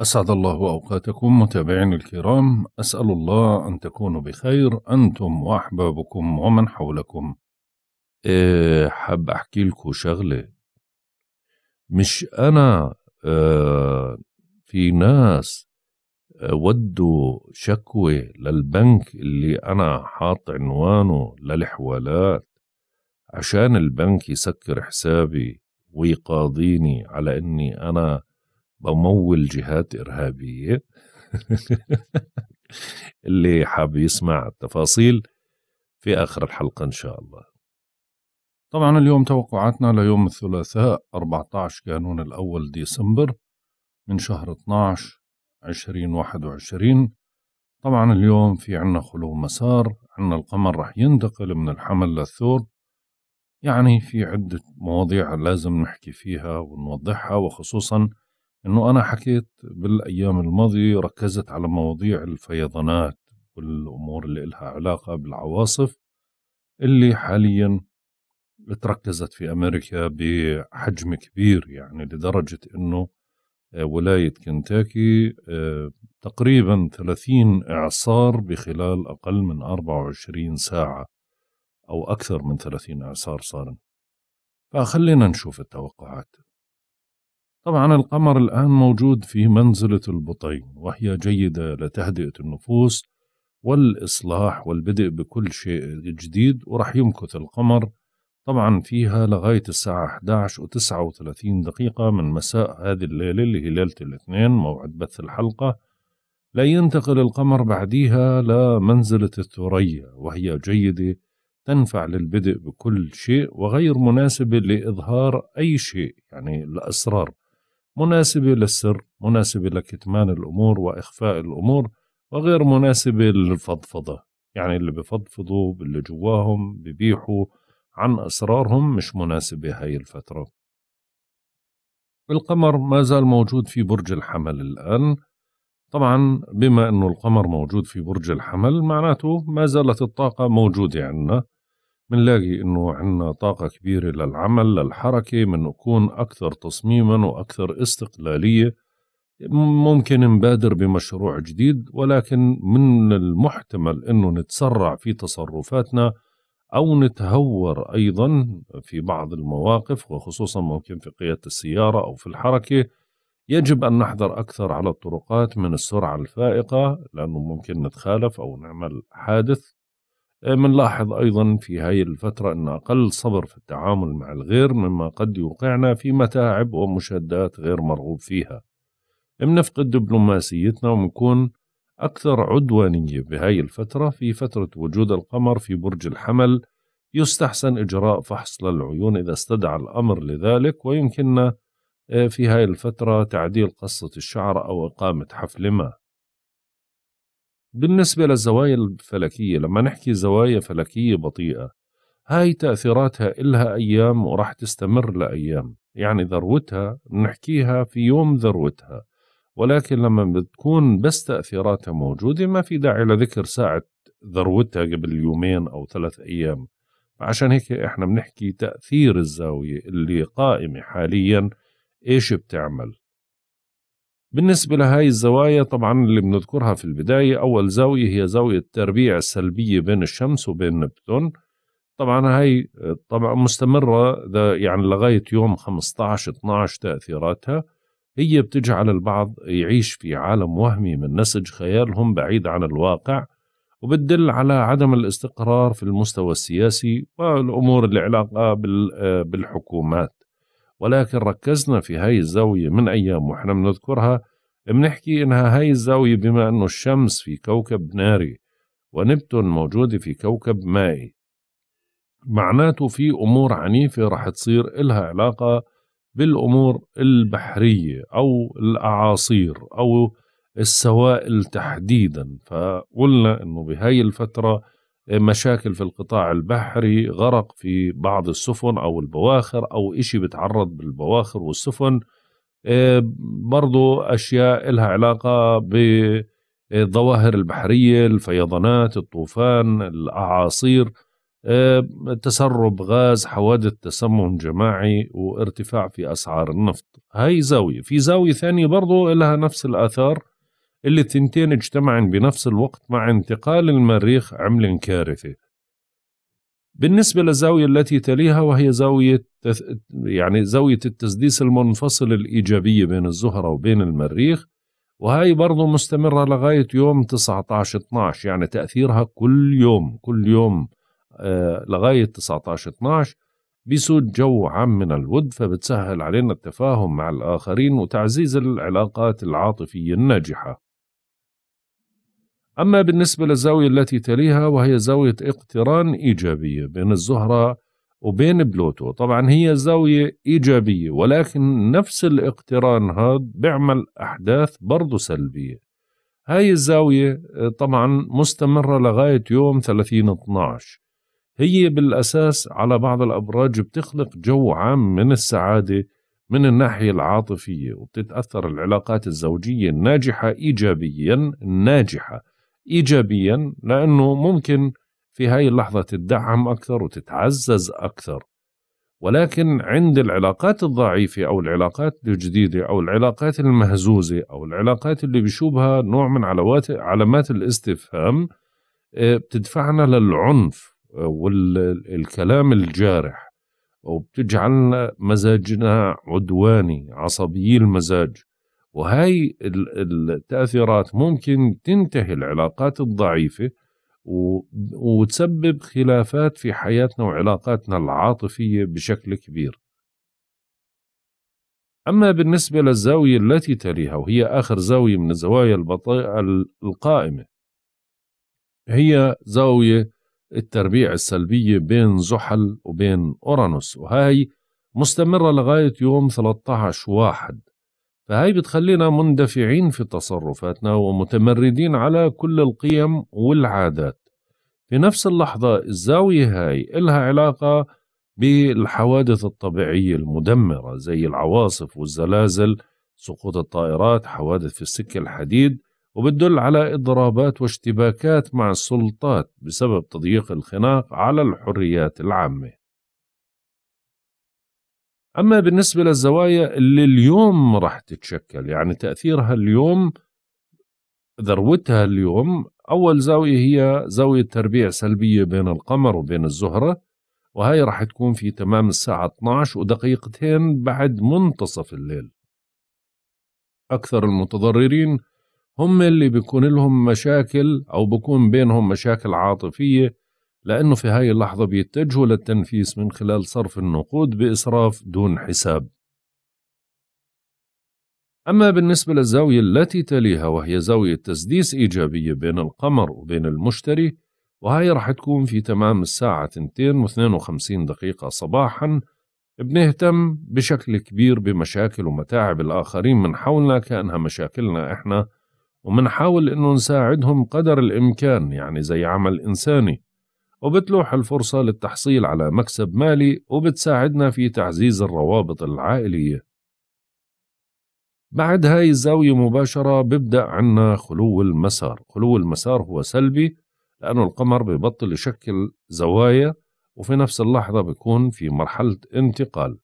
أسعد الله أوقاتكم متابعين الكرام أسأل الله أن تكونوا بخير أنتم وأحبابكم ومن حولكم إيه حاب أحكي لكم شغلة مش أنا آه في ناس آه، ودوا شكوى للبنك اللي أنا حاط عنوانه للحوالات عشان البنك يسكر حسابي ويقاضيني على إني أنا بمول جهات إرهابية اللي حاب يسمع التفاصيل في آخر الحلقة إن شاء الله طبعا اليوم توقعاتنا ليوم الثلاثاء 14 كانون الأول ديسمبر من شهر 12 2021 طبعا اليوم في عنا خلو مسار عنا القمر رح ينتقل من الحمل للثور يعني في عدة مواضيع لازم نحكي فيها ونوضحها وخصوصا انه انا حكيت بالايام الماضيه ركزت على مواضيع الفيضانات والامور اللي إلها علاقه بالعواصف اللي حاليا تركزت في امريكا بحجم كبير يعني لدرجه انه آه، ولايه كنتاكي آه، تقريبا 30 اعصار بخلال اقل من 24 ساعه او اكثر من 30 اعصار صار فخلينا نشوف التوقعات طبعا القمر الآن موجود في منزلة البطين وهي جيدة لتهدئة النفوس والإصلاح والبدء بكل شيء جديد ورح يمكث القمر طبعا فيها لغاية الساعة 11 و 39 دقيقة من مساء هذه الليلة اللي هي ليلة الاثنين موعد بث الحلقة لا ينتقل القمر بعديها لمنزلة الثريا وهي جيدة تنفع للبدء بكل شيء وغير مناسبة لإظهار أي شيء يعني الأسرار مناسبة للسر مناسبة لكتمان الأمور وإخفاء الأمور وغير مناسبة للفضفضة يعني اللي بفضفضوا باللي جواهم ببيحوا عن أسرارهم مش مناسبة هاي الفترة القمر ما زال موجود في برج الحمل الآن طبعا بما أنه القمر موجود في برج الحمل معناته ما زالت الطاقة موجودة عندنا منلاقي انه عنا طاقة كبيرة للعمل للحركة من نكون اكثر تصميما واكثر استقلالية ممكن نبادر بمشروع جديد ولكن من المحتمل انه نتسرع في تصرفاتنا او نتهور ايضا في بعض المواقف وخصوصا ممكن في قيادة السيارة او في الحركة يجب أن نحذر أكثر على الطرقات من السرعة الفائقة لأنه ممكن نتخالف أو نعمل حادث منلاحظ أيضا في هاي الفترة أن أقل صبر في التعامل مع الغير مما قد يوقعنا في متاعب ومشادات غير مرغوب فيها بنفقد دبلوماسيتنا ونكون أكثر عدوانية بهاي الفترة في فترة وجود القمر في برج الحمل يستحسن إجراء فحص للعيون إذا استدعى الأمر لذلك ويمكننا آه، في هاي الفترة تعديل قصة الشعر أو إقامة حفل ما بالنسبة للزوايا الفلكية لما نحكي زوايا فلكية بطيئة هاي تأثيراتها إلها أيام وراح تستمر لأيام يعني ذروتها نحكيها في يوم ذروتها ولكن لما بتكون بس تأثيراتها موجودة ما في داعي لذكر ساعة ذروتها قبل يومين أو ثلاث أيام عشان هيك احنا بنحكي تأثير الزاوية اللي قائمة حاليا ايش بتعمل بالنسبة لهاي الزوايا طبعا اللي بنذكرها في البداية أول زاوية هي زاوية التربيع السلبية بين الشمس وبين نبتون طبعا هاي طبعا مستمرة يعني لغاية يوم 15-12 تأثيراتها هي بتجعل البعض يعيش في عالم وهمي من نسج خيالهم بعيد عن الواقع وبتدل على عدم الاستقرار في المستوى السياسي والأمور العلاقة بالحكومات ولكن ركزنا في هاي الزاوية من أيام وإحنا بنذكرها بنحكي إنها هاي الزاوية بما إنه الشمس في كوكب ناري ونبتون موجودة في كوكب مائي معناته في أمور عنيفة رح تصير إلها علاقة بالأمور البحرية أو الأعاصير أو السوائل تحديدا فقلنا إنه بهاي الفترة مشاكل في القطاع البحري غرق في بعض السفن أو البواخر أو إشي بتعرض بالبواخر والسفن آه، برضو أشياء لها علاقة بالظواهر البحرية الفيضانات الطوفان الأعاصير آه، تسرب غاز حوادث تسمم جماعي وارتفاع في أسعار النفط هاي زاوية في زاوية ثانية برضو لها نفس الآثار اللي التنتين اجتمعن بنفس الوقت مع انتقال المريخ عمل كارثة بالنسبة للزاوية التي تليها وهي زاوية يعني زاوية التسديس المنفصل الإيجابية بين الزهرة وبين المريخ وهي برضه مستمرة لغاية يوم 19 12 يعني تأثيرها كل يوم كل يوم آه، لغاية 19 12 بيسود جو عام من الود فبتسهل علينا التفاهم مع الآخرين وتعزيز العلاقات العاطفية الناجحة أما بالنسبة للزاوية التي تليها وهي زاوية اقتران إيجابية بين الزهرة وبين بلوتو طبعا هي زاوية إيجابية ولكن نفس الاقتران هذا بيعمل أحداث برضه سلبية هاي الزاوية آه، طبعا مستمرة لغاية يوم 30 12 هي بالأساس على بعض الأبراج بتخلق جو عام من السعادة من الناحية العاطفية وبتتأثر العلاقات الزوجية الناجحة إيجابيا ناجحة ايجابيا لانه ممكن في هاي اللحظه تدعم اكثر وتتعزز اكثر ولكن عند العلاقات الضعيفه او العلاقات الجديده او العلاقات المهزوزه او العلاقات اللي بشوبها نوع من علامات الاستفهام آه، بتدفعنا للعنف آه، والكلام الجارح وبتجعلنا مزاجنا عدواني عصبي المزاج وهي التاثيرات ممكن تنتهي العلاقات الضعيفه وتسبب خلافات في حياتنا وعلاقاتنا العاطفيه بشكل كبير أما بالنسبة للزاوية التي تليها وهي آخر زاوية من الزوايا البطيئة القائمة هي زاوية التربيع السلبية بين زحل وبين أورانوس وهي مستمرة لغاية يوم 13 واحد فهاي بتخلينا مندفعين في تصرفاتنا ومتمردين على كل القيم والعادات في نفس اللحظة الزاوية هاي إلها علاقة بالحوادث الطبيعية المدمرة زي العواصف والزلازل سقوط الطائرات حوادث في السكة الحديد وبتدل على إضرابات واشتباكات مع السلطات بسبب تضييق الخناق على الحريات العامة أما بالنسبة للزوايا اللي اليوم راح تتشكل يعني تأثيرها اليوم ذروتها اليوم أول زاوية هي زاوية تربيع سلبية بين القمر وبين الزهرة وهي راح تكون في تمام الساعة 12 ودقيقتين بعد منتصف الليل أكثر المتضررين هم اللي بيكون لهم مشاكل أو بكون بينهم مشاكل عاطفية لأنه في هاي اللحظة بيتجهوا للتنفيس من خلال صرف النقود بإسراف دون حساب أما بالنسبة للزاوية التي تليها وهي زاوية تسديس إيجابية بين القمر وبين المشتري وهي رح تكون في تمام الساعة 2:52 دقيقة صباحا بنهتم بشكل كبير بمشاكل ومتاعب الآخرين من حولنا كأنها مشاكلنا إحنا ومنحاول إنه نساعدهم قدر الإمكان يعني زي عمل إنساني وبتلوح الفرصة للتحصيل على مكسب مالي وبتساعدنا في تعزيز الروابط العائلية بعد هاي الزاوية مباشرة ببدأ عنا خلو المسار خلو المسار هو سلبي لأنه القمر ببطل يشكل زوايا وفي نفس اللحظة بيكون في مرحلة انتقال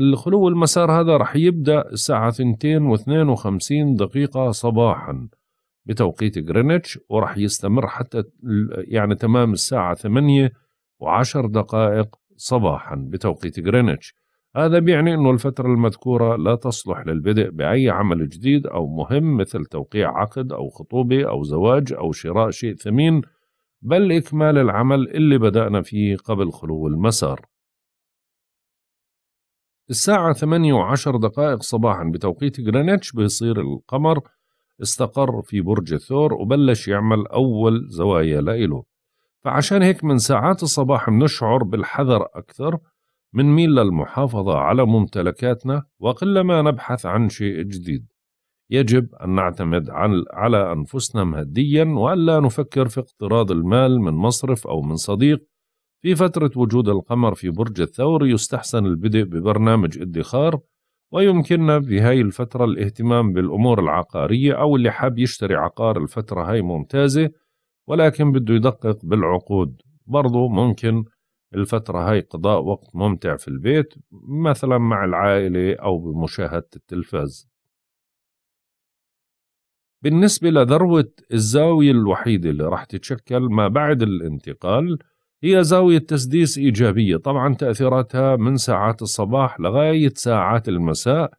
الخلو المسار هذا رح يبدأ الساعة 2 و52 دقيقة صباحا بتوقيت غرينتش وراح يستمر حتى يعني تمام الساعة ثمانية وعشر دقائق صباحا بتوقيت غرينتش هذا بيعني أنه الفترة المذكورة لا تصلح للبدء بأي عمل جديد أو مهم مثل توقيع عقد أو خطوبة أو زواج أو شراء شيء ثمين بل إكمال العمل اللي بدأنا فيه قبل خلو المسار الساعة ثمانية وعشر دقائق صباحا بتوقيت غرينتش بيصير القمر استقر في برج الثور وبلش يعمل أول زوايا لإله فعشان هيك من ساعات الصباح بنشعر بالحذر أكثر من ميل للمحافظة على ممتلكاتنا وقلما نبحث عن شيء جديد يجب أن نعتمد على أنفسنا مهديا وألا نفكر في اقتراض المال من مصرف أو من صديق في فترة وجود القمر في برج الثور يستحسن البدء ببرنامج ادخار ويمكننا بهاي الفترة الاهتمام بالأمور العقارية أو اللي حاب يشتري عقار الفترة هاي ممتازة ولكن بده يدقق بالعقود برضو ممكن الفترة هاي قضاء وقت ممتع في البيت مثلا مع العائلة أو بمشاهدة التلفاز بالنسبة لذروة الزاوية الوحيدة اللي راح تتشكل ما بعد الانتقال هي زاوية تسديس إيجابية طبعا تأثيراتها من ساعات الصباح لغاية ساعات المساء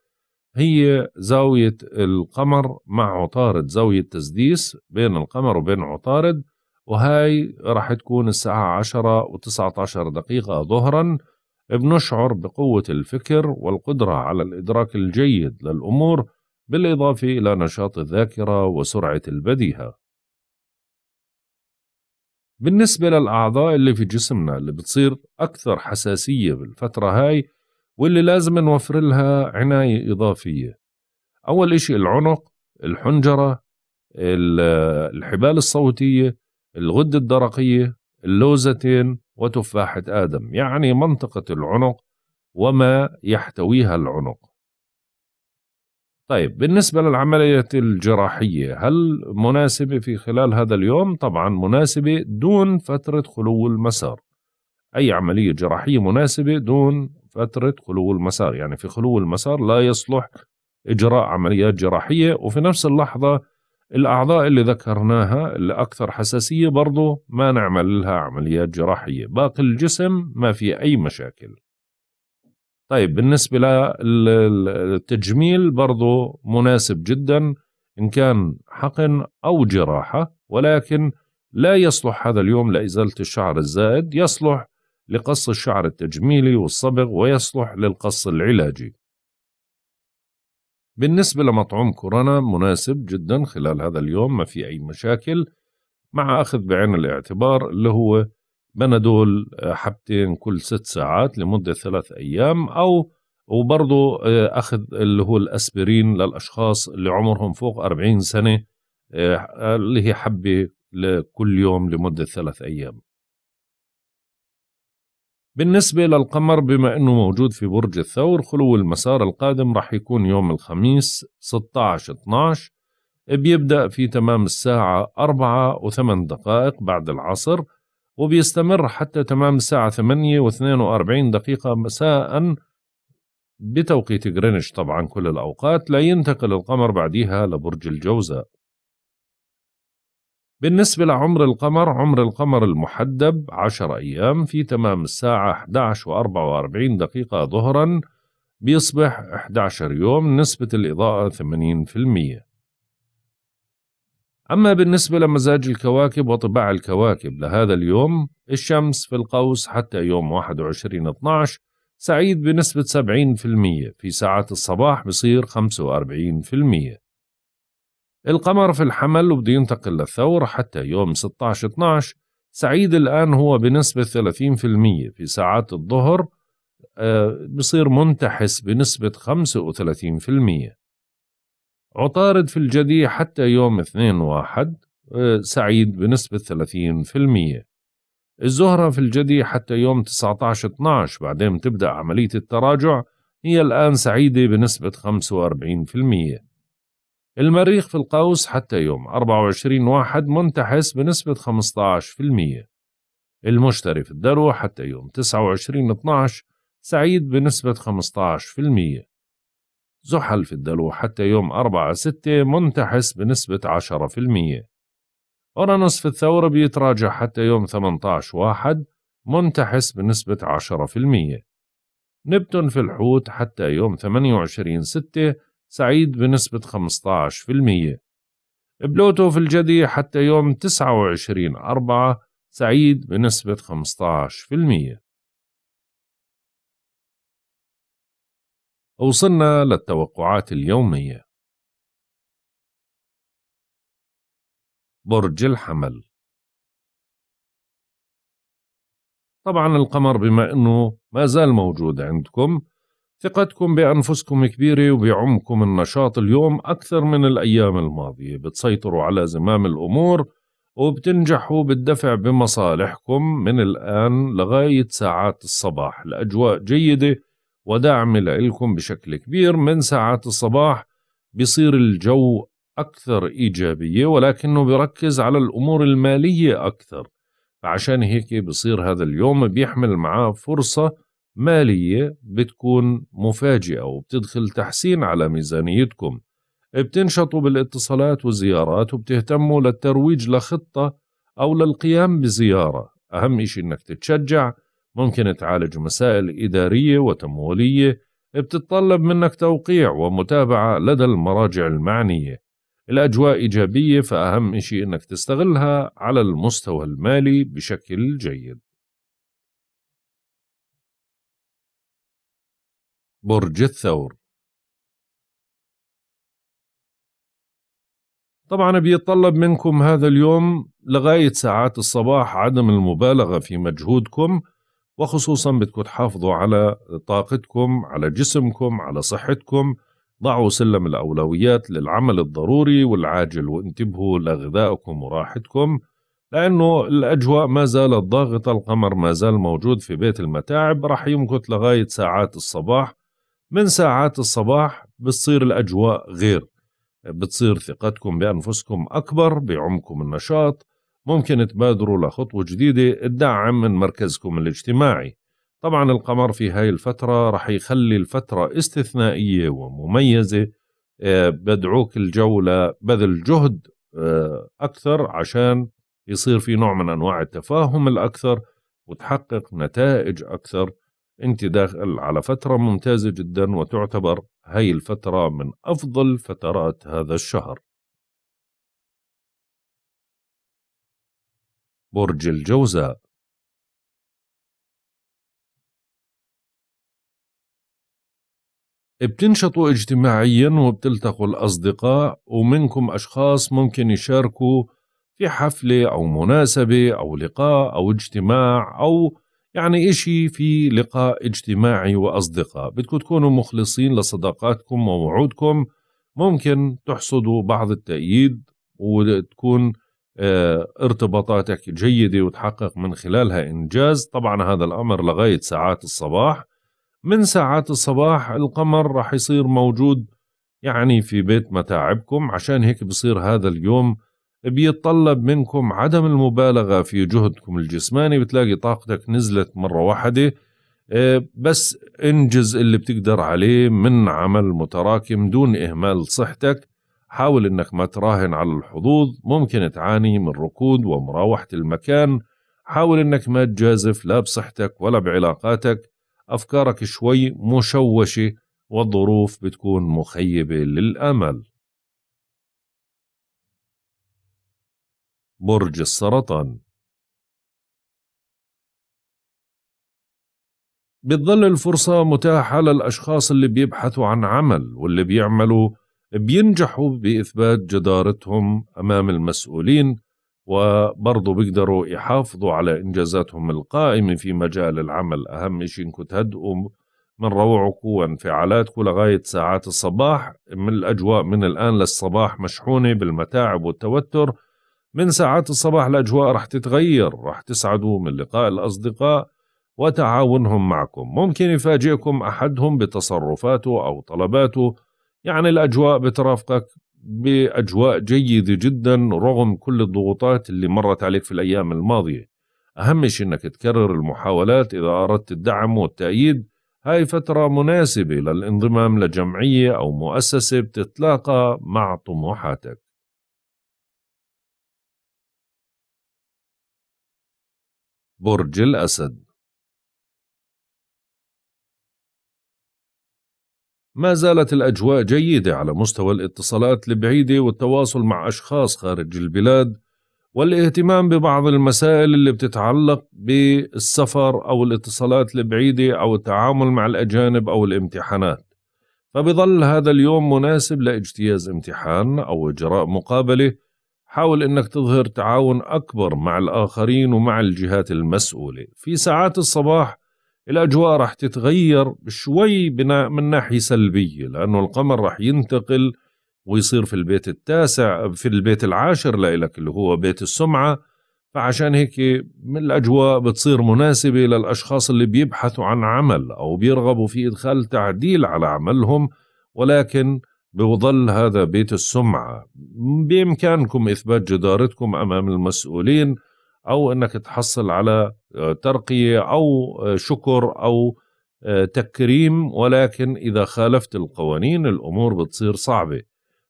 هي زاوية القمر مع عطارد زاوية تسديس بين القمر وبين عطارد وهاي راح تكون الساعة عشرة وتسعة عشر دقيقة ظهرا بنشعر بقوة الفكر والقدرة على الإدراك الجيد للأمور بالإضافة إلى نشاط الذاكرة وسرعة البديهة بالنسبة للأعضاء اللي في جسمنا اللي بتصير أكثر حساسية بالفترة هاي واللي لازم نوفر لها عناية إضافية أول إشي العنق الحنجرة الحبال الصوتية الغدة الدرقية اللوزتين وتفاحة آدم يعني منطقة العنق وما يحتويها العنق طيب بالنسبة للعملية الجراحية هل مناسبة في خلال هذا اليوم؟ طبعا مناسبة دون فترة خلو المسار أي عملية جراحية مناسبة دون فترة خلو المسار يعني في خلو المسار لا يصلح إجراء عمليات جراحية وفي نفس اللحظة الأعضاء اللي ذكرناها اللي أكثر حساسية برضو ما نعمل لها عمليات جراحية باقي الجسم ما في أي مشاكل طيب بالنسبة للتجميل برضو مناسب جدا إن كان حقن أو جراحة ولكن لا يصلح هذا اليوم لإزالة الشعر الزائد يصلح لقص الشعر التجميلي والصبغ ويصلح للقص العلاجي بالنسبة لمطعوم كورونا مناسب جدا خلال هذا اليوم ما في أي مشاكل مع أخذ بعين الاعتبار اللي هو بنادول آه، حبتين كل ست ساعات لمدة ثلاث أيام أو وبرضه آه، أخذ اللي هو الأسبرين للأشخاص اللي عمرهم فوق 40 سنة آه، اللي هي حبة لكل يوم لمدة ثلاث أيام بالنسبة للقمر بما أنه موجود في برج الثور خلو المسار القادم راح يكون يوم الخميس 16 12 بيبدأ في تمام الساعة 4 و8 دقائق بعد العصر وبيستمر حتى تمام الساعة 8 و42 دقيقة مساء بتوقيت غرينتش طبعا كل الأوقات لا ينتقل القمر بعديها لبرج الجوزاء بالنسبة لعمر القمر عمر القمر المحدب 10 أيام في تمام الساعة 11 و44 دقيقة ظهرا بيصبح 11 يوم نسبة الإضاءة 80% أما بالنسبة لمزاج الكواكب وطباع الكواكب لهذا اليوم الشمس في القوس حتى يوم 21/12 سعيد بنسبة 70% في ساعات الصباح بصير 45% القمر في الحمل وبده ينتقل للثور حتى يوم 16/12 سعيد الآن هو بنسبة 30% في ساعات الظهر آه، بصير منتحس بنسبة 35% عطارد في الجدي حتى يوم 2 واحد آه، سعيد بنسبة 30% الزهرة في الجدي حتى يوم 19 12 بعدين تبدأ عملية التراجع هي الآن سعيدة بنسبة 45% المريخ في القوس حتى يوم 24 واحد منتحس بنسبة 15% المشتري في الدرو حتى يوم 29 12 سعيد بنسبة 15% زحل في الدلو حتى يوم 4-6 منتحس بنسبة 10% أورانوس في الثور بيتراجع حتى يوم 18-1 منتحس بنسبة 10% نبتون في الحوت حتى يوم 28-6 سعيد بنسبة 15% بلوتو في الجدي حتى يوم 29 4 سعيد بنسبة 15% وصلنا للتوقعات اليومية برج الحمل طبعا القمر بما أنه ما زال موجود عندكم ثقتكم بأنفسكم كبيرة وبعمكم النشاط اليوم أكثر من الأيام الماضية بتسيطروا على زمام الأمور وبتنجحوا بالدفع بمصالحكم من الآن لغاية ساعات الصباح الأجواء جيدة ودعم لإلكم بشكل كبير من ساعات الصباح بيصير الجو أكثر إيجابية ولكنه بيركز على الأمور المالية أكثر فعشان هيك بصير هذا اليوم بيحمل معاه فرصة مالية بتكون مفاجئة وبتدخل تحسين على ميزانيتكم بتنشطوا بالاتصالات والزيارات وبتهتموا للترويج لخطة أو للقيام بزيارة أهم إشي إنك تتشجع ممكن تعالج مسائل إدارية وتمويلية بتتطلب منك توقيع ومتابعة لدى المراجع المعنية الأجواء إيجابية فأهم إشي إنك تستغلها على المستوى المالي بشكل جيد برج الثور طبعا بيتطلب منكم هذا اليوم لغاية ساعات الصباح عدم المبالغة في مجهودكم وخصوصا بدكم تحافظوا على طاقتكم على جسمكم على صحتكم ضعوا سلم الأولويات للعمل الضروري والعاجل وانتبهوا لغذائكم وراحتكم لأنه الأجواء ما زالت ضاغطة القمر ما زال موجود في بيت المتاعب راح يمكث لغاية ساعات الصباح من ساعات الصباح بتصير الأجواء غير بتصير ثقتكم بأنفسكم أكبر بعمكم النشاط ممكن تبادروا لخطوة جديدة تدعم من مركزكم الاجتماعي طبعا القمر في هاي الفترة رح يخلي الفترة استثنائية ومميزة آه، بدعوك الجولة بذل جهد آه، أكثر عشان يصير في نوع من أنواع التفاهم الأكثر وتحقق نتائج أكثر أنت داخل على فترة ممتازة جدا وتعتبر هاي الفترة من أفضل فترات هذا الشهر برج الجوزاء بتنشطوا اجتماعيا وبتلتقوا الأصدقاء ومنكم أشخاص ممكن يشاركوا في حفلة أو مناسبة أو لقاء أو اجتماع أو يعني إشي في لقاء اجتماعي وأصدقاء بدكم تكونوا مخلصين لصداقاتكم ووعودكم ممكن تحصدوا بعض التأييد وتكون آه، ارتباطاتك جيدة وتحقق من خلالها إنجاز طبعا هذا الأمر لغاية ساعات الصباح من ساعات الصباح القمر رح يصير موجود يعني في بيت متاعبكم عشان هيك بصير هذا اليوم بيتطلب منكم عدم المبالغة في جهدكم الجسماني بتلاقي طاقتك نزلت مرة واحدة آه، بس انجز اللي بتقدر عليه من عمل متراكم دون إهمال صحتك حاول انك ما تراهن على الحظوظ ممكن تعاني من ركود ومراوحة المكان حاول انك ما تجازف لا بصحتك ولا بعلاقاتك افكارك شوي مشوشة والظروف بتكون مخيبة للامل برج السرطان بتظل الفرصة متاحة للأشخاص اللي بيبحثوا عن عمل واللي بيعملوا بينجحوا باثبات جدارتهم امام المسؤولين وبرضه بيقدروا يحافظوا على انجازاتهم القائمه في مجال العمل اهم شيء انكم تهدئوا من روعكم وانفعالاتكم لغايه ساعات الصباح من الاجواء من الان للصباح مشحونه بالمتاعب والتوتر من ساعات الصباح الاجواء رح تتغير رح تسعدوا من لقاء الاصدقاء وتعاونهم معكم ممكن يفاجئكم احدهم بتصرفاته او طلباته يعني الأجواء بترافقك بأجواء جيدة جدا رغم كل الضغوطات اللي مرت عليك في الأيام الماضية أهم شيء أنك تكرر المحاولات إذا أردت الدعم والتأييد هاي فترة مناسبة للانضمام لجمعية أو مؤسسة بتتلاقى مع طموحاتك برج الأسد ما زالت الأجواء جيدة على مستوى الاتصالات البعيدة والتواصل مع أشخاص خارج البلاد والاهتمام ببعض المسائل اللي بتتعلق بالسفر أو الاتصالات البعيدة أو التعامل مع الأجانب أو الامتحانات فبظل هذا اليوم مناسب لاجتياز امتحان أو إجراء مقابلة حاول أنك تظهر تعاون أكبر مع الآخرين ومع الجهات المسؤولة في ساعات الصباح الاجواء راح تتغير شوي بناء من ناحيه سلبيه لانه القمر راح ينتقل ويصير في البيت التاسع في البيت العاشر لإلك اللي هو بيت السمعه فعشان هيك الاجواء بتصير مناسبه للاشخاص اللي بيبحثوا عن عمل او بيرغبوا في ادخال تعديل على عملهم ولكن بظل هذا بيت السمعه بامكانكم اثبات جدارتكم امام المسؤولين او انك تحصل على آه، ترقيه او آه، شكر او آه، تكريم ولكن اذا خالفت القوانين الامور بتصير صعبه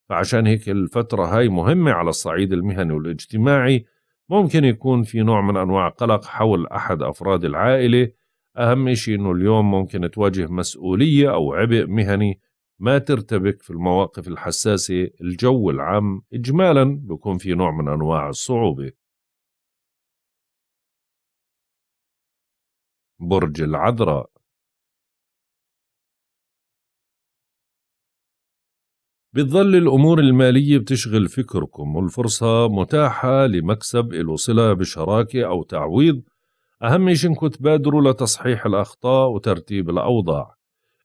فعشان هيك الفتره هاي مهمه على الصعيد المهني والاجتماعي ممكن يكون في نوع من انواع قلق حول احد افراد العائله اهم شيء انه اليوم ممكن تواجه مسؤوليه او عبء مهني ما ترتبك في المواقف الحساسه الجو العام اجمالا بكون في نوع من انواع الصعوبه برج العذراء بتظل الأمور المالية بتشغل فكركم والفرصة متاحة لمكسب إلو صلة بشراكة أو تعويض أهم شيء إنكم تبادروا لتصحيح الأخطاء وترتيب الأوضاع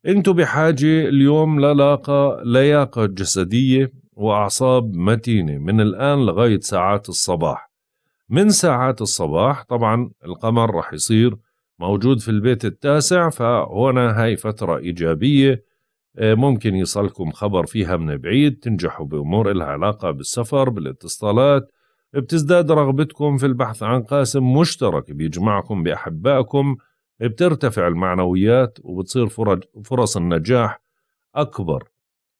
أنتم بحاجة اليوم للاقة لياقة جسدية وأعصاب متينة من الآن لغاية ساعات الصباح من ساعات الصباح طبعا القمر رح يصير موجود في البيت التاسع فهنا هاي فترة إيجابية آه، ممكن يصلكم خبر فيها من بعيد تنجحوا بأمور إلها علاقة بالسفر بالاتصالات بتزداد رغبتكم في البحث عن قاسم مشترك بيجمعكم بأحبائكم بترتفع المعنويات وبتصير فرص النجاح أكبر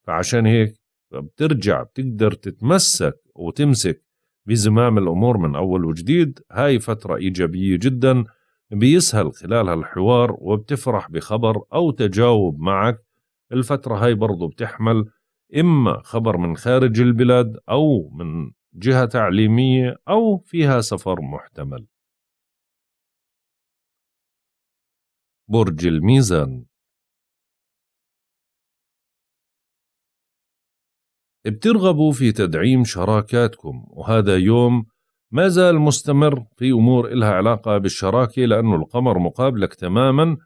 فعشان هيك بترجع بتقدر تتمسك وتمسك بزمام الأمور من أول وجديد هاي فترة إيجابية جداً بيسهل خلال هالحوار وبتفرح بخبر أو تجاوب معك الفترة هاي برضو بتحمل إما خبر من خارج البلاد أو من جهة تعليمية أو فيها سفر محتمل برج الميزان بترغبوا في تدعيم شراكاتكم وهذا يوم ما زال مستمر في أمور إلها علاقة بالشراكة لأنه القمر مقابلك تماما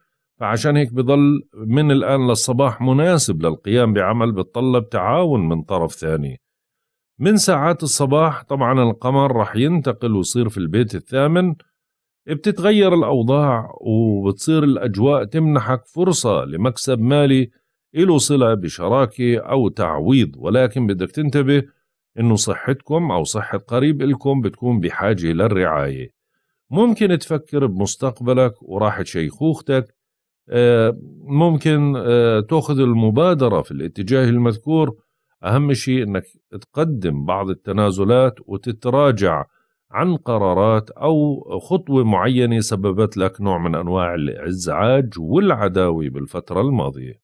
فعشان هيك بضل من الآن للصباح مناسب للقيام بعمل بتطلب تعاون من طرف ثاني من ساعات الصباح طبعا القمر رح ينتقل ويصير في البيت الثامن بتتغير الأوضاع وبتصير الأجواء تمنحك فرصة لمكسب مالي إلو صلة بشراكة أو تعويض ولكن بدك تنتبه انه صحتكم او صحة قريب الكم بتكون بحاجة للرعاية ممكن تفكر بمستقبلك وراحة شيخوختك آه، ممكن آه، تاخذ المبادرة في الاتجاه المذكور أهم شيء أنك تقدم بعض التنازلات وتتراجع عن قرارات أو خطوة معينة سببت لك نوع من أنواع الإزعاج والعداوة بالفترة الماضية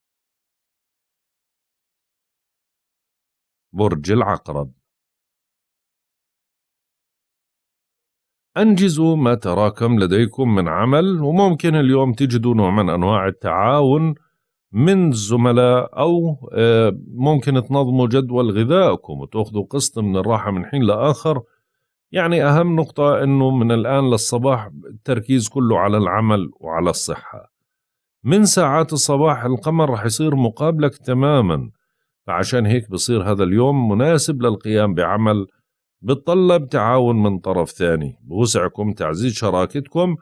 برج العقرب أنجزوا ما تراكم لديكم من عمل وممكن اليوم تجدوا نوع من أنواع التعاون من الزملاء أو آه، ممكن تنظموا جدول غذائكم وتأخذوا قسط من الراحة من حين لآخر يعني أهم نقطة أنه من الآن للصباح التركيز كله على العمل وعلى الصحة من ساعات الصباح القمر رح يصير مقابلك تماما فعشان هيك بصير هذا اليوم مناسب للقيام بعمل بتطلب تعاون من طرف ثاني بوسعكم تعزيز شراكتكم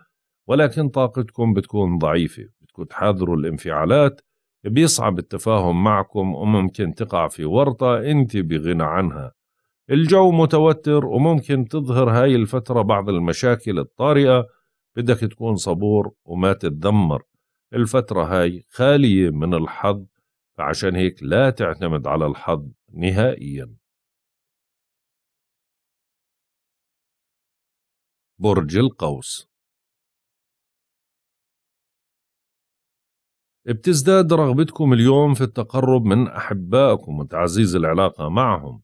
ولكن طاقتكم بتكون ضعيفة بتكون تحاذروا الانفعالات بيصعب التفاهم معكم وممكن تقع في ورطة انت بغنى عنها الجو متوتر وممكن تظهر هاي الفترة بعض المشاكل الطارئة بدك تكون صبور وما تتذمر الفترة هاي خالية من الحظ فعشان هيك لا تعتمد على الحظ نهائياً برج القوس بتزداد رغبتكم اليوم في التقرب من أحبائكم وتعزيز العلاقة معهم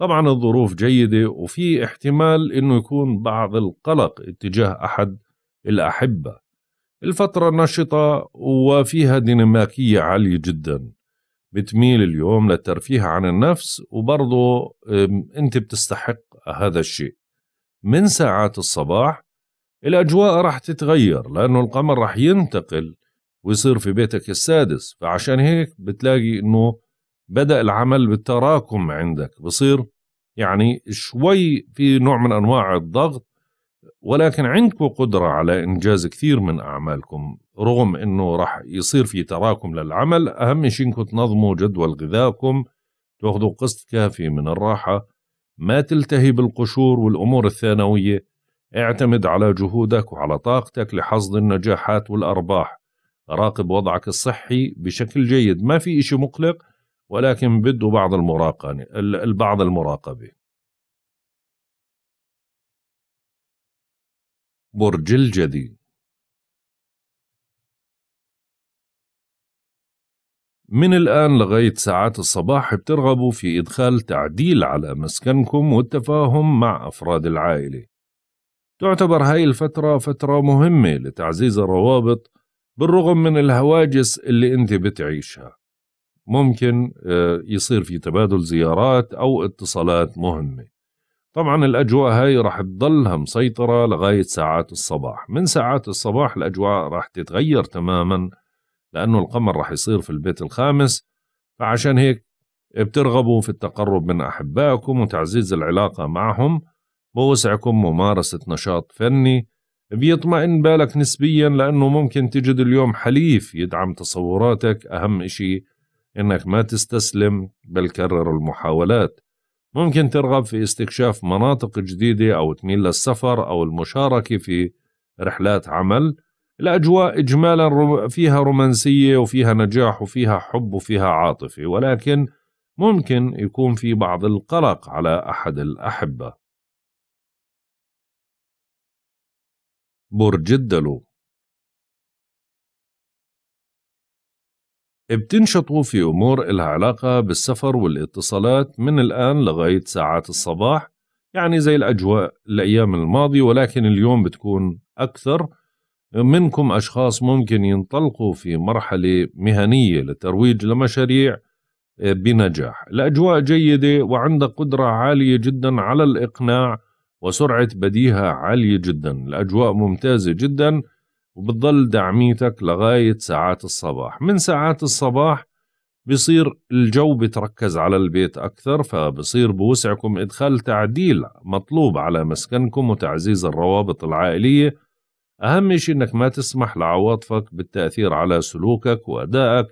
طبعا الظروف جيدة وفي احتمال أنه يكون بعض القلق اتجاه أحد الأحبة الفترة نشطة وفيها ديناميكية عالية جدا بتميل اليوم للترفيه عن النفس وبرضه أنت بتستحق هذا الشيء من ساعات الصباح الأجواء راح تتغير لأنه القمر راح ينتقل ويصير في بيتك السادس فعشان هيك بتلاقي أنه بدأ العمل بالتراكم عندك بصير يعني شوي في نوع من أنواع الضغط ولكن عندكم قدرة على إنجاز كثير من أعمالكم رغم أنه راح يصير في تراكم للعمل أهم شيء أنكم تنظموا جدول غذائكم تاخذوا قسط كافي من الراحة ما تلتهي بالقشور والأمور الثانوية اعتمد على جهودك وعلى طاقتك لحصد النجاحات والأرباح راقب وضعك الصحي بشكل جيد ما في إشي مقلق ولكن بده بعض المراقبة البعض المراقبة برج الجدي من الآن لغاية ساعات الصباح بترغبوا في إدخال تعديل على مسكنكم والتفاهم مع أفراد العائلة تعتبر هاي الفترة فترة مهمة لتعزيز الروابط بالرغم من الهواجس اللي انت بتعيشها ممكن آه، يصير في تبادل زيارات أو اتصالات مهمة طبعا الأجواء هاي رح تضلها مسيطرة لغاية ساعات الصباح من ساعات الصباح الأجواء رح تتغير تماما لأنه القمر رح يصير في البيت الخامس فعشان هيك بترغبوا في التقرب من أحبائكم وتعزيز العلاقة معهم بوسعكم ممارسة نشاط فني بيطمئن بالك نسبيا لأنه ممكن تجد اليوم حليف يدعم تصوراتك أهم إشي إنك ما تستسلم بل كرر المحاولات ممكن ترغب في استكشاف مناطق جديدة أو تميل للسفر أو المشاركة في رحلات عمل الأجواء إجمالا فيها رومانسية وفيها نجاح وفيها حب وفيها عاطفة ولكن ممكن يكون في بعض القلق على أحد الأحبة برج الدلو بتنشطوا في أمور إلها علاقة بالسفر والاتصالات من الآن لغاية ساعات الصباح يعني زي الأجواء الأيام الماضية ولكن اليوم بتكون أكثر منكم أشخاص ممكن ينطلقوا في مرحلة مهنية لترويج لمشاريع آه، بنجاح الأجواء جيدة وعندك قدرة عالية جدا على الإقناع وسرعة بديهة عالية جدا الأجواء ممتازة جدا وبتضل دعميتك لغاية ساعات الصباح من ساعات الصباح بصير الجو بتركز على البيت أكثر فبصير بوسعكم إدخال تعديل مطلوب على مسكنكم وتعزيز الروابط العائلية أهم شيء أنك ما تسمح لعواطفك بالتأثير على سلوكك وأدائك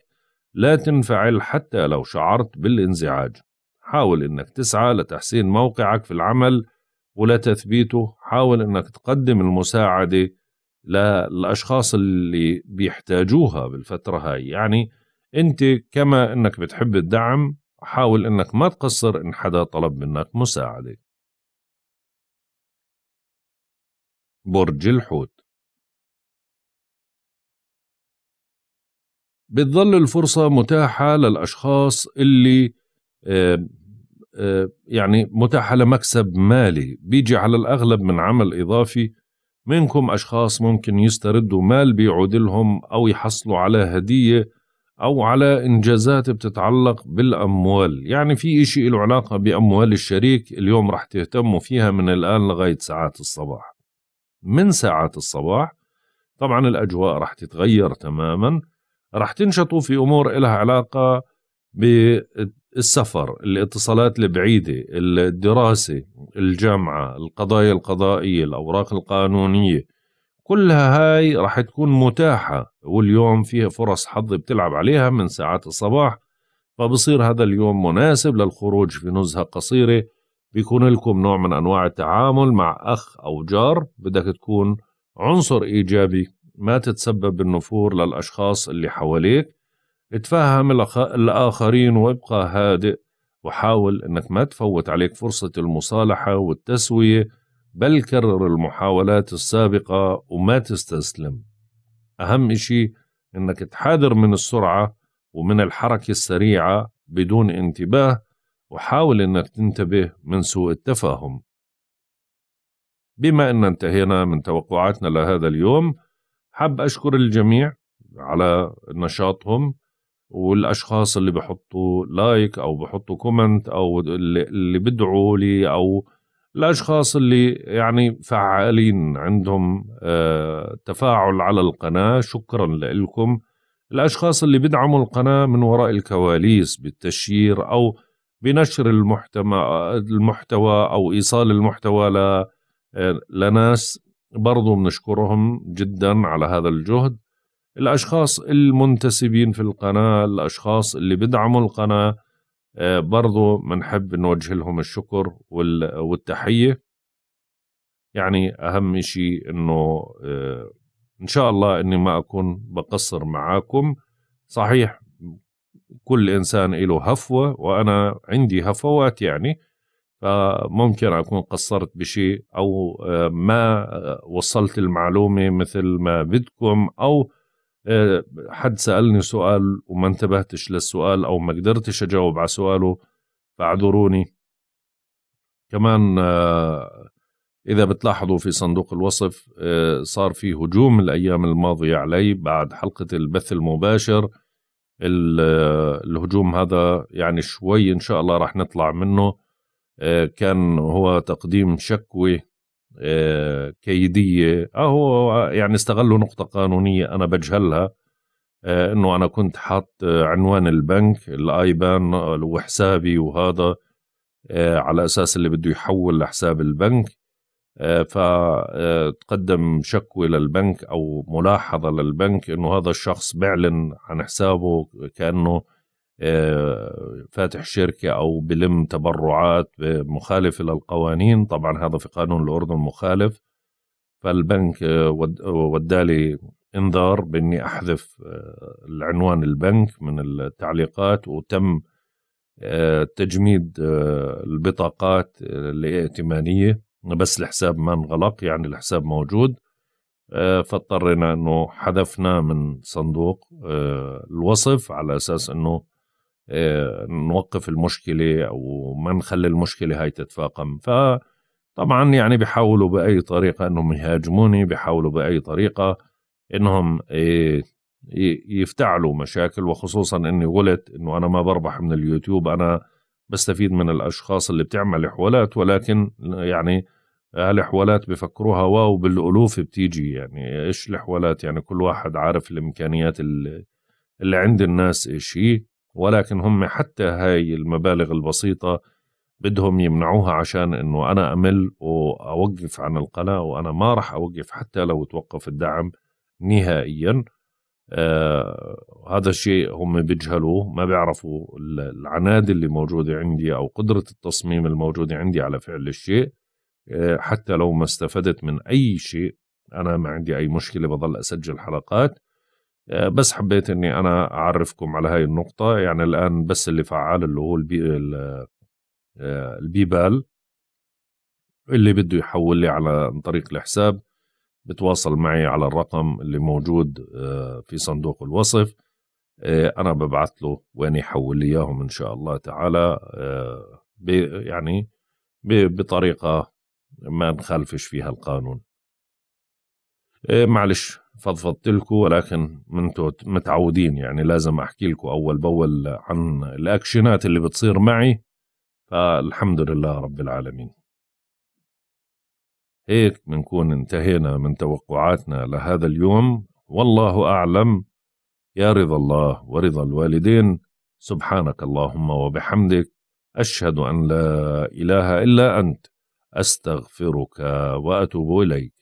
لا تنفعل حتى لو شعرت بالانزعاج حاول أنك تسعى لتحسين موقعك في العمل ولتثبيته حاول أنك تقدم المساعدة للأشخاص اللي بيحتاجوها بالفترة هاي يعني أنت كما أنك بتحب الدعم حاول أنك ما تقصر إن حدا طلب منك مساعدة برج الحوت بتظل الفرصة متاحة للأشخاص اللي آه، آه، يعني متاحة لمكسب مالي بيجي على الأغلب من عمل إضافي منكم أشخاص ممكن يستردوا مال بيعود لهم أو يحصلوا على هدية أو على إنجازات بتتعلق بالأموال يعني في إشي له علاقة بأموال الشريك اليوم رح تهتموا فيها من الآن لغاية ساعات الصباح من ساعات الصباح طبعا الأجواء رح تتغير تماما رح تنشطوا في امور لها علاقه بالسفر الاتصالات البعيده الدراسه الجامعه القضايا القضائيه الاوراق القانونيه كلها هاي رح تكون متاحه واليوم فيها فرص حظ بتلعب عليها من ساعات الصباح فبصير هذا اليوم مناسب للخروج في نزهه قصيره بيكون لكم نوع من انواع التعامل مع اخ او جار بدك تكون عنصر ايجابي ما تتسبب النفور للأشخاص اللي حواليك اتفهم الآخرين وابقى هادئ وحاول أنك ما تفوت عليك فرصة المصالحة والتسوية بل كرر المحاولات السابقة وما تستسلم أهم إشي أنك تحاذر من السرعة ومن الحركة السريعة بدون انتباه وحاول أنك تنتبه من سوء التفاهم بما أن انتهينا من توقعاتنا لهذا اليوم حاب أشكر الجميع على نشاطهم والاشخاص اللي بحطوا لايك او بحطوا كومنت او اللي بدعوا لي او الاشخاص اللي يعني فعالين عندهم آه، تفاعل على القناه شكرا لكم الاشخاص اللي بدعموا القناه من وراء الكواليس بالتشير او بنشر المحتوى المحتوى او ايصال المحتوى آه، لناس برضو بنشكرهم جدا على هذا الجهد الأشخاص المنتسبين في القناة الأشخاص اللي بدعموا القناة آه، برضو بنحب نوجه لهم الشكر والتحية يعني أهم شيء أنه آه، إن شاء الله أني ما أكون بقصر معاكم صحيح كل إنسان له هفوة وأنا عندي هفوات يعني فممكن أكون قصرت بشيء أو آه، ما آه، وصلت المعلومة مثل ما بدكم أو آه، حد سألني سؤال وما انتبهتش للسؤال أو ما قدرتش أجاوب على سؤاله فاعذروني كمان إذا بتلاحظوا في صندوق الوصف صار في هجوم الأيام الماضية علي بعد حلقة البث المباشر الهجوم هذا يعني شوي إن شاء الله رح نطلع منه آه، كان هو تقديم شكوى آه، كيدية أو آه، يعني استغلوا نقطة قانونية أنا بجهلها أنه أنا كنت حاط عنوان البنك الآيبان وحسابي وهذا على أساس اللي بده يحول لحساب البنك فتقدم شكوى للبنك أو ملاحظة للبنك أنه هذا الشخص بيعلن عن حسابه كأنه آه، فاتح شركة أو بلم تبرعات مخالفة للقوانين طبعا هذا في قانون الأردن مخالف فالبنك آه، ودالي انذار باني احذف آه، العنوان البنك من التعليقات وتم تجميد البطاقات الائتمانيه بس الحساب ما انغلق يعني الحساب موجود فاضطرينا انه حذفنا من صندوق الوصف على اساس انه نوقف المشكلة أو ما نخلي المشكلة هاي تتفاقم فطبعا يعني بيحاولوا بأي طريقة أنهم يهاجموني بيحاولوا بأي طريقة أنهم إيه، يفتعلوا مشاكل وخصوصا أني قلت أنه أنا ما بربح من اليوتيوب أنا بستفيد من الأشخاص اللي بتعمل حوالات ولكن يعني هالحوالات بفكروها واو بالالوف بتيجي يعني ايش الحوالات يعني كل واحد عارف الامكانيات اللي, اللي عند الناس ايش هي ولكن هم حتى هاي المبالغ البسيطة بدهم يمنعوها عشان انه انا امل واوقف عن القناة وانا ما راح اوقف حتى لو توقف الدعم نهائيا آه هذا الشيء هم بيجهلوه ما بيعرفوا العناد اللي موجودة عندي او قدرة التصميم الموجودة عندي على فعل الشيء آه حتى لو ما استفدت من اي شيء انا ما عندي اي مشكلة بضل اسجل حلقات آه، بس حبيت اني انا اعرفكم على هاي النقطة يعني الان بس اللي فعال اللي هو البي آه، البيبال اللي بده يحول لي على عن طريق الحساب بتواصل معي على الرقم اللي موجود آه، في صندوق الوصف انا ببعث له وين يحول لي اياهم ان شاء الله تعالى يعني بطريقة ما نخالفش فيها القانون معلش فضفضت لكم ولكن منتو متعودين يعني لازم احكي لكم اول باول عن الاكشنات اللي بتصير معي فالحمد لله رب العالمين هيك بنكون انتهينا من توقعاتنا لهذا اليوم والله اعلم يا رضا الله ورضا الوالدين سبحانك اللهم وبحمدك اشهد ان لا اله الا انت استغفرك واتوب اليك